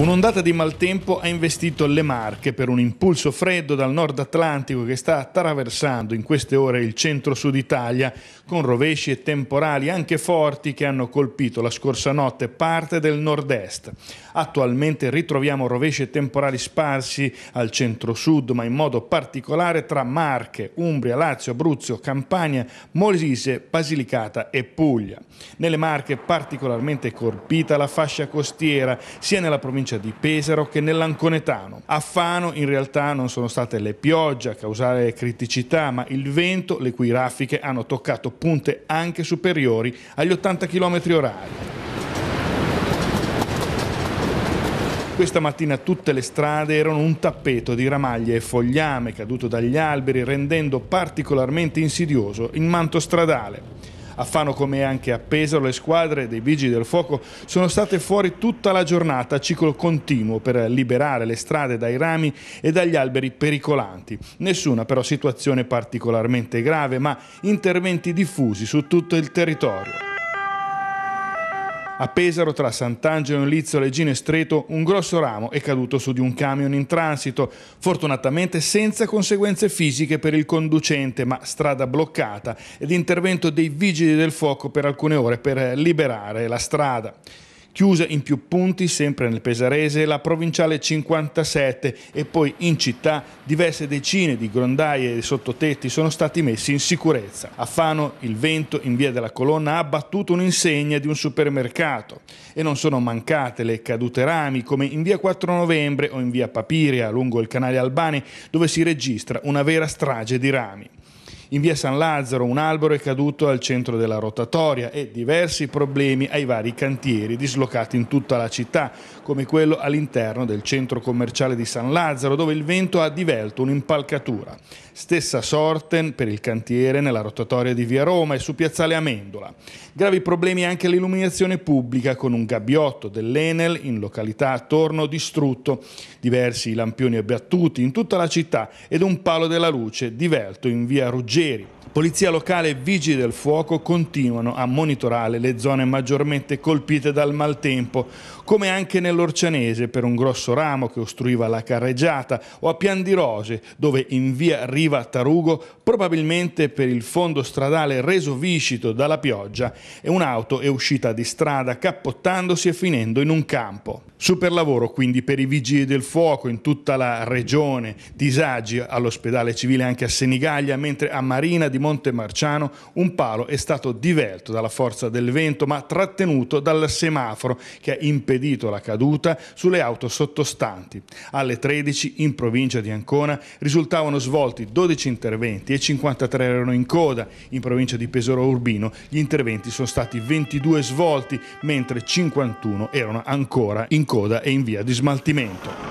Un'ondata di maltempo ha investito le Marche per un impulso freddo dal nord Atlantico che sta attraversando in queste ore il centro-sud Italia, con rovesci e temporali anche forti che hanno colpito la scorsa notte parte del nord-est. Attualmente ritroviamo rovesci e temporali sparsi al centro-sud, ma in modo particolare tra Marche, Umbria, Lazio, Abruzzo, Campania, Molise, Basilicata e Puglia. Nelle Marche particolarmente colpita la fascia costiera, sia nella provincia provincia di Pesaro che nell'Anconetano. A Fano in realtà non sono state le piogge a causare criticità, ma il vento, le cui raffiche hanno toccato punte anche superiori agli 80 km h Questa mattina tutte le strade erano un tappeto di ramaglie e fogliame caduto dagli alberi, rendendo particolarmente insidioso il manto stradale. A Fano come anche a Pesaro le squadre dei Vigili del Fuoco sono state fuori tutta la giornata a ciclo continuo per liberare le strade dai rami e dagli alberi pericolanti. Nessuna però situazione particolarmente grave ma interventi diffusi su tutto il territorio. A Pesaro, tra Sant'Angelo in Lizzo, Legino e Streto, un grosso ramo è caduto su di un camion in transito, fortunatamente senza conseguenze fisiche per il conducente, ma strada bloccata ed intervento dei vigili del fuoco per alcune ore per liberare la strada. Chiuse in più punti, sempre nel Pesarese, la provinciale 57 e poi in città diverse decine di grondaie e sottotetti sono stati messi in sicurezza. A Fano il vento in via della colonna ha abbattuto un'insegna di un supermercato e non sono mancate le cadute rami come in via 4 novembre o in via Papiria lungo il canale Albani dove si registra una vera strage di rami. In via San Lazzaro un albero è caduto al centro della rotatoria e diversi problemi ai vari cantieri dislocati in tutta la città, come quello all'interno del centro commerciale di San Lazzaro dove il vento ha divelto un'impalcatura. Stessa sorte per il cantiere nella rotatoria di via Roma e su piazzale Amendola. Gravi problemi anche all'illuminazione pubblica con un gabbiotto dell'Enel in località attorno distrutto, diversi lampioni abbattuti in tutta la città ed un palo della luce divelto in via Ruggero Ruggeri. Polizia locale e vigili del fuoco continuano a monitorare le zone maggiormente colpite dal maltempo, come anche nell'Orcianese per un grosso ramo che ostruiva la carreggiata, o a Pian di Rose, dove in via Riva Tarugo, probabilmente per il fondo stradale reso viscito dalla pioggia, un'auto è uscita di strada cappottandosi e finendo in un campo. Super lavoro quindi per i vigili del fuoco in tutta la regione, disagi all'ospedale civile anche a Senigallia, mentre a Marina di Montemarciano un palo è stato diverto dalla forza del vento ma trattenuto dal semaforo che ha impedito la caduta sulle auto sottostanti. Alle 13 in provincia di Ancona risultavano svolti 12 interventi e 53 erano in coda. In provincia di Pesoro Urbino gli interventi sono stati 22 svolti mentre 51 erano ancora in coda e in via di smaltimento.